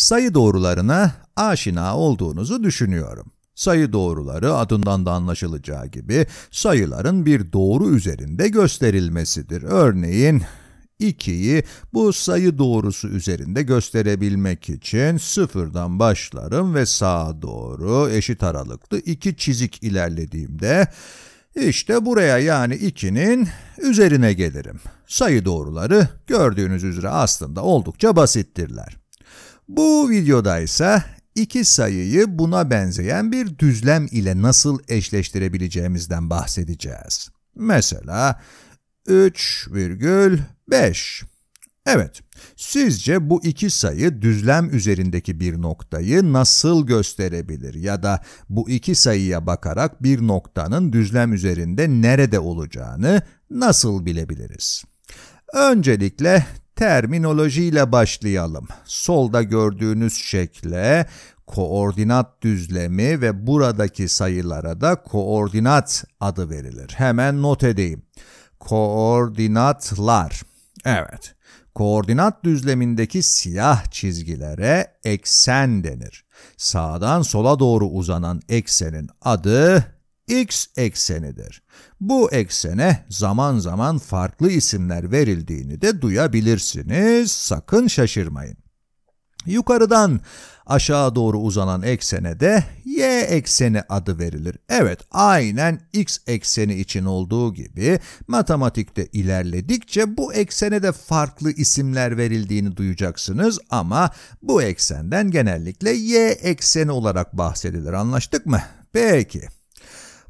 sayı doğrularına aşina olduğunuzu düşünüyorum. Sayı doğruları adından da anlaşılacağı gibi sayıların bir doğru üzerinde gösterilmesidir. Örneğin 2'yi bu sayı doğrusu üzerinde gösterebilmek için sıfırdan başlarım ve sağa doğru eşit aralıklı 2 çizik ilerlediğimde işte buraya yani 2'nin üzerine gelirim. Sayı doğruları gördüğünüz üzere aslında oldukça basittirler. Bu videoda ise iki sayıyı buna benzeyen bir düzlem ile nasıl eşleştirebileceğimizden bahsedeceğiz. Mesela 3,5. Evet, sizce bu iki sayı düzlem üzerindeki bir noktayı nasıl gösterebilir ya da bu iki sayıya bakarak bir noktanın düzlem üzerinde nerede olacağını nasıl bilebiliriz? Öncelikle Terminolojiyle başlayalım. Solda gördüğünüz şekle koordinat düzlemi ve buradaki sayılara da koordinat adı verilir. Hemen not edeyim. Koordinatlar. Evet. Koordinat düzlemindeki siyah çizgilere eksen denir. Sağdan sola doğru uzanan eksenin adı x eksenidir. Bu eksene zaman zaman farklı isimler verildiğini de duyabilirsiniz, sakın şaşırmayın. Yukarıdan aşağı doğru uzanan eksene de y ekseni adı verilir. Evet, aynen x ekseni için olduğu gibi matematikte ilerledikçe bu eksene de farklı isimler verildiğini duyacaksınız ama bu eksenden genellikle y ekseni olarak bahsedilir. Anlaştık mı? Peki.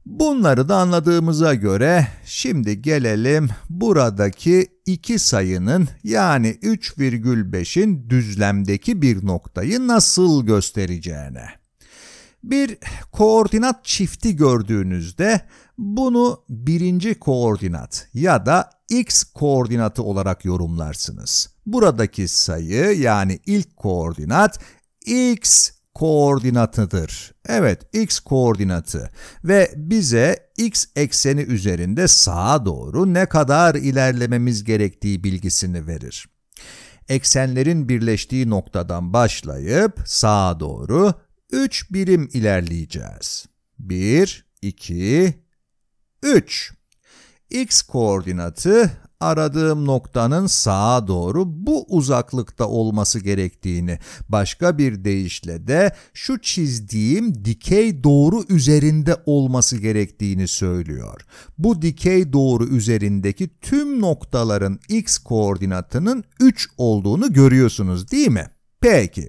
Bunları da anladığımıza göre şimdi gelelim buradaki iki sayının yani 3,5'in düzlemdeki bir noktayı nasıl göstereceğine. Bir koordinat çifti gördüğünüzde bunu birinci koordinat ya da x koordinatı olarak yorumlarsınız. Buradaki sayı yani ilk koordinat x koordinatıdır. Evet x koordinatı ve bize x ekseni üzerinde sağa doğru ne kadar ilerlememiz gerektiği bilgisini verir. Eksenlerin birleştiği noktadan başlayıp sağa doğru 3 birim ilerleyeceğiz. 1, 2, 3. x koordinatı aradığım noktanın sağa doğru bu uzaklıkta olması gerektiğini, başka bir deyişle de şu çizdiğim dikey doğru üzerinde olması gerektiğini söylüyor. Bu dikey doğru üzerindeki tüm noktaların x koordinatının 3 olduğunu görüyorsunuz değil mi? Peki.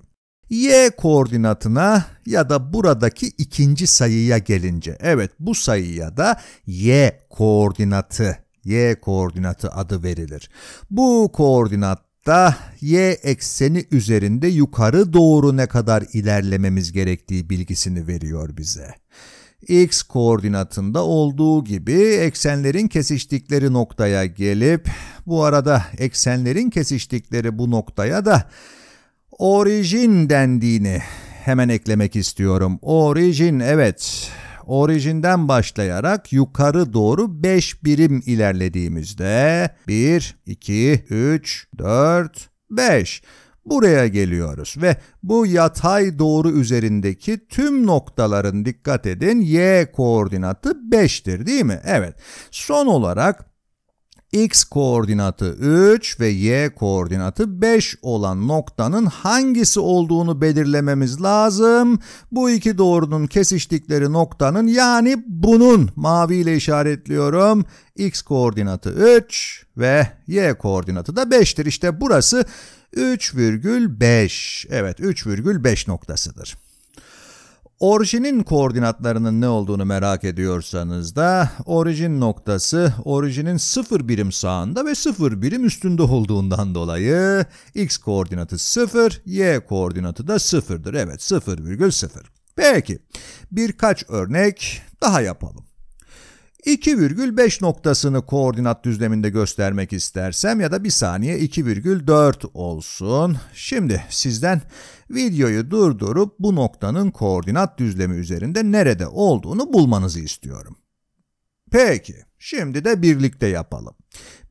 Y koordinatına ya da buradaki ikinci sayıya gelince, evet bu sayıya da Y koordinatı y koordinatı adı verilir. Bu koordinatta y ekseni üzerinde yukarı doğru ne kadar ilerlememiz gerektiği bilgisini veriyor bize x koordinatında olduğu gibi eksenlerin kesiştikleri noktaya gelip bu arada eksenlerin kesiştikleri bu noktaya da orijin dendiğini hemen eklemek istiyorum. Orijin evet orijinden başlayarak yukarı doğru 5 birim ilerlediğimizde 1, 2, 3, 4, 5 buraya geliyoruz ve bu yatay doğru üzerindeki tüm noktaların dikkat edin y koordinatı 5'tir değil mi? Evet. Son olarak x koordinatı 3 ve y koordinatı 5 olan noktanın hangisi olduğunu belirlememiz lazım. Bu iki doğrunun kesiştikleri noktanın yani bunun maviyle işaretliyorum x koordinatı 3 ve y koordinatı da 5'tir. İşte burası 3,5. Evet 3,5 noktasıdır. Orijinin koordinatlarının ne olduğunu merak ediyorsanız da orijin noktası orijinin sıfır birim sağında ve sıfır birim üstünde olduğundan dolayı x koordinatı sıfır, y koordinatı da sıfırdır. Evet sıfır virgül 0,0. Peki birkaç örnek daha yapalım. 2,5 noktasını koordinat düzleminde göstermek istersem ya da bir saniye 2,4 olsun. Şimdi sizden videoyu durdurup bu noktanın koordinat düzlemi üzerinde nerede olduğunu bulmanızı istiyorum. Peki. Şimdi de birlikte yapalım.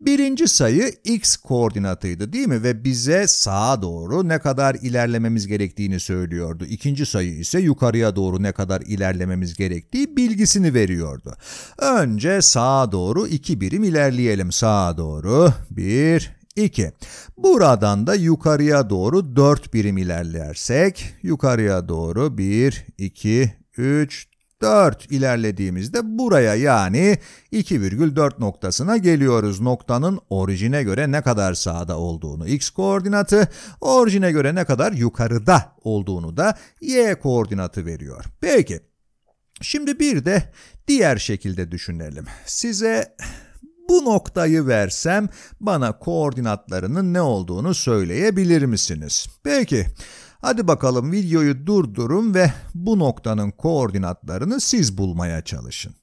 Birinci sayı x koordinatıydı değil mi? Ve bize sağa doğru ne kadar ilerlememiz gerektiğini söylüyordu. İkinci sayı ise yukarıya doğru ne kadar ilerlememiz gerektiği bilgisini veriyordu. Önce sağa doğru iki birim ilerleyelim. Sağa doğru bir, iki. Buradan da yukarıya doğru dört birim ilerlersek yukarıya doğru bir, iki, üç, 4 ilerlediğimizde buraya yani 2,4 noktasına geliyoruz. Noktanın orijine göre ne kadar sağda olduğunu x koordinatı, orijine göre ne kadar yukarıda olduğunu da y koordinatı veriyor. Peki şimdi bir de diğer şekilde düşünelim. Size bu noktayı versem bana koordinatlarının ne olduğunu söyleyebilir misiniz? Peki. Peki. Hadi bakalım videoyu durdurun ve bu noktanın koordinatlarını siz bulmaya çalışın.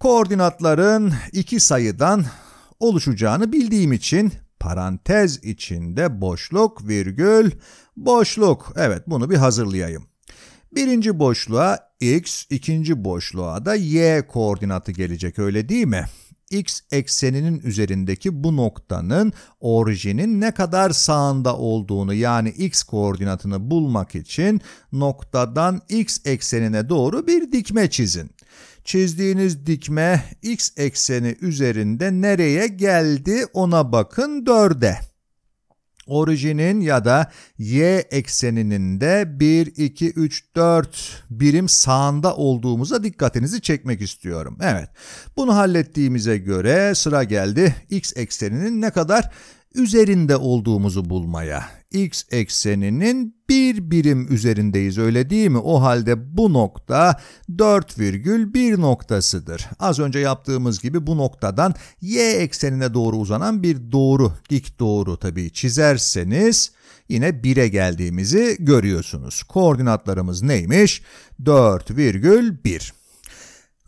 Koordinatların iki sayıdan oluşacağını bildiğim için parantez içinde boşluk virgül boşluk. Evet bunu bir hazırlayayım. Birinci boşluğa x, ikinci boşluğa da y koordinatı gelecek öyle değil mi? x ekseninin üzerindeki bu noktanın orijinin ne kadar sağında olduğunu yani x koordinatını bulmak için noktadan x eksenine doğru bir dikme çizin. Çizdiğiniz dikme x ekseni üzerinde nereye geldi ona bakın 4'e orijinin ya da y ekseninin de 1, 2, 3, 4 birim sağında olduğumuza dikkatinizi çekmek istiyorum. Evet bunu hallettiğimize göre sıra geldi x ekseninin ne kadar üzerinde olduğumuzu bulmaya. X ekseninin bir birim üzerindeyiz öyle değil mi? O halde bu nokta 4,1 noktasıdır. Az önce yaptığımız gibi bu noktadan y eksenine doğru uzanan bir doğru, dik doğru tabii çizerseniz yine 1'e geldiğimizi görüyorsunuz. Koordinatlarımız neymiş? 4,1.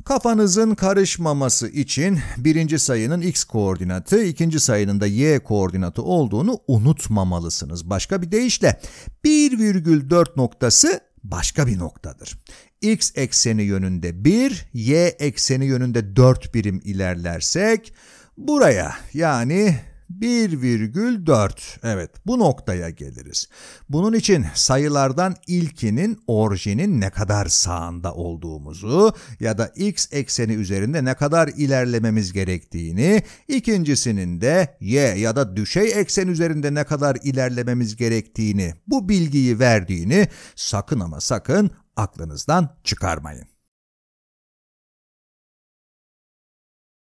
Kafanızın karışmaması için birinci sayının x koordinatı, ikinci sayının da y koordinatı olduğunu unutmamalısınız. Başka bir deyişle 1,4 noktası başka bir noktadır. x ekseni yönünde 1, y ekseni yönünde 4 birim ilerlersek buraya yani 1,4. Evet bu noktaya geliriz. Bunun için sayılardan ilkinin orijinin ne kadar sağında olduğumuzu ya da x ekseni üzerinde ne kadar ilerlememiz gerektiğini, ikincisinin de y ya da düşey eksen üzerinde ne kadar ilerlememiz gerektiğini, bu bilgiyi verdiğini sakın ama sakın aklınızdan çıkarmayın.